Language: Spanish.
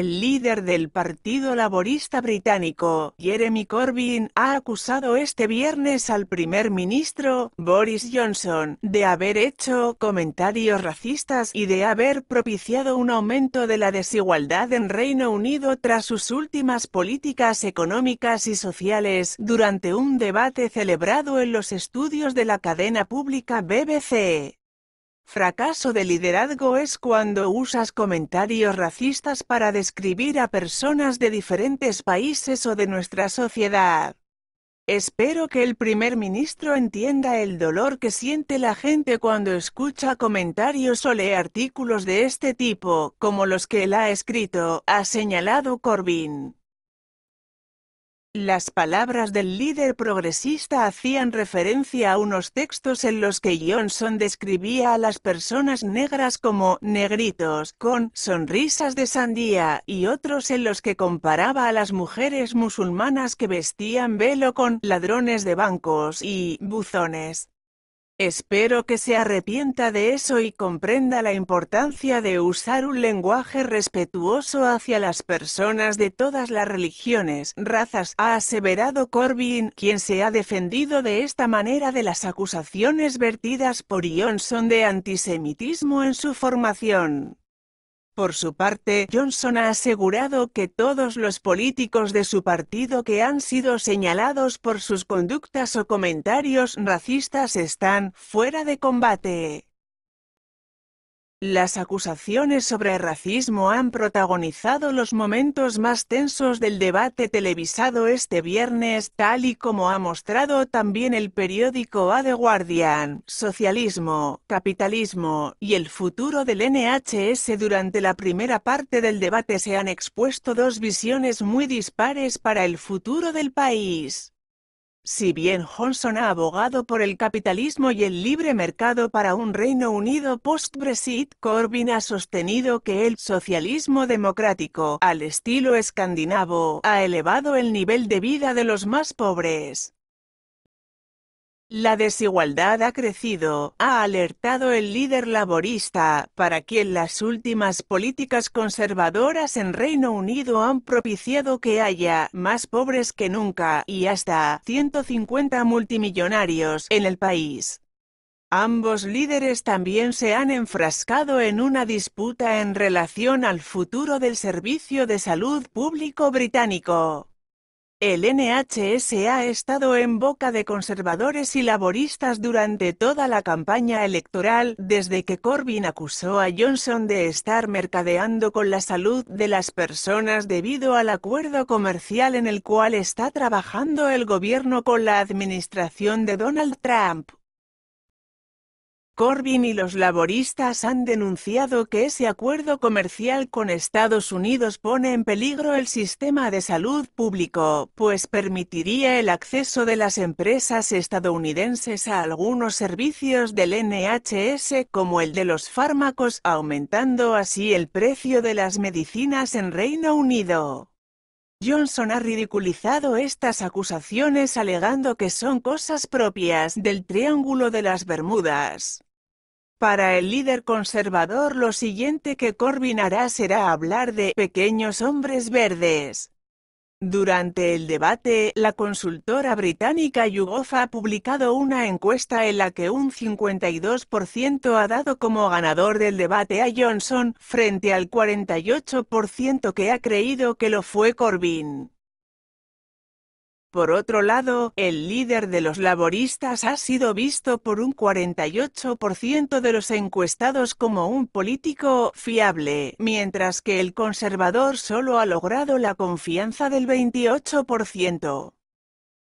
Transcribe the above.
el líder del Partido Laborista británico, Jeremy Corbyn, ha acusado este viernes al primer ministro, Boris Johnson, de haber hecho comentarios racistas y de haber propiciado un aumento de la desigualdad en Reino Unido tras sus últimas políticas económicas y sociales durante un debate celebrado en los estudios de la cadena pública BBC. Fracaso de liderazgo es cuando usas comentarios racistas para describir a personas de diferentes países o de nuestra sociedad. Espero que el primer ministro entienda el dolor que siente la gente cuando escucha comentarios o lee artículos de este tipo, como los que él ha escrito, ha señalado Corbyn. Las palabras del líder progresista hacían referencia a unos textos en los que Johnson describía a las personas negras como «negritos», con «sonrisas de sandía», y otros en los que comparaba a las mujeres musulmanas que vestían velo con «ladrones de bancos» y «buzones». Espero que se arrepienta de eso y comprenda la importancia de usar un lenguaje respetuoso hacia las personas de todas las religiones, razas, ha aseverado Corbyn, quien se ha defendido de esta manera de las acusaciones vertidas por Johnson de antisemitismo en su formación. Por su parte, Johnson ha asegurado que todos los políticos de su partido que han sido señalados por sus conductas o comentarios racistas están fuera de combate. Las acusaciones sobre racismo han protagonizado los momentos más tensos del debate televisado este viernes, tal y como ha mostrado también el periódico A The Guardian. Socialismo, capitalismo y el futuro del NHS durante la primera parte del debate se han expuesto dos visiones muy dispares para el futuro del país. Si bien Johnson ha abogado por el capitalismo y el libre mercado para un Reino Unido post-Brexit, Corbyn ha sostenido que el socialismo democrático, al estilo escandinavo, ha elevado el nivel de vida de los más pobres. La desigualdad ha crecido, ha alertado el líder laborista, para quien las últimas políticas conservadoras en Reino Unido han propiciado que haya más pobres que nunca y hasta 150 multimillonarios en el país. Ambos líderes también se han enfrascado en una disputa en relación al futuro del servicio de salud público británico. El NHS ha estado en boca de conservadores y laboristas durante toda la campaña electoral, desde que Corbyn acusó a Johnson de estar mercadeando con la salud de las personas debido al acuerdo comercial en el cual está trabajando el gobierno con la administración de Donald Trump. Corbyn y los laboristas han denunciado que ese acuerdo comercial con Estados Unidos pone en peligro el sistema de salud público, pues permitiría el acceso de las empresas estadounidenses a algunos servicios del NHS como el de los fármacos, aumentando así el precio de las medicinas en Reino Unido. Johnson ha ridiculizado estas acusaciones alegando que son cosas propias del Triángulo de las Bermudas. Para el líder conservador lo siguiente que Corbyn hará será hablar de «pequeños hombres verdes». Durante el debate, la consultora británica YouGov ha publicado una encuesta en la que un 52% ha dado como ganador del debate a Johnson, frente al 48% que ha creído que lo fue Corbyn. Por otro lado, el líder de los laboristas ha sido visto por un 48% de los encuestados como un político fiable, mientras que el conservador solo ha logrado la confianza del 28%.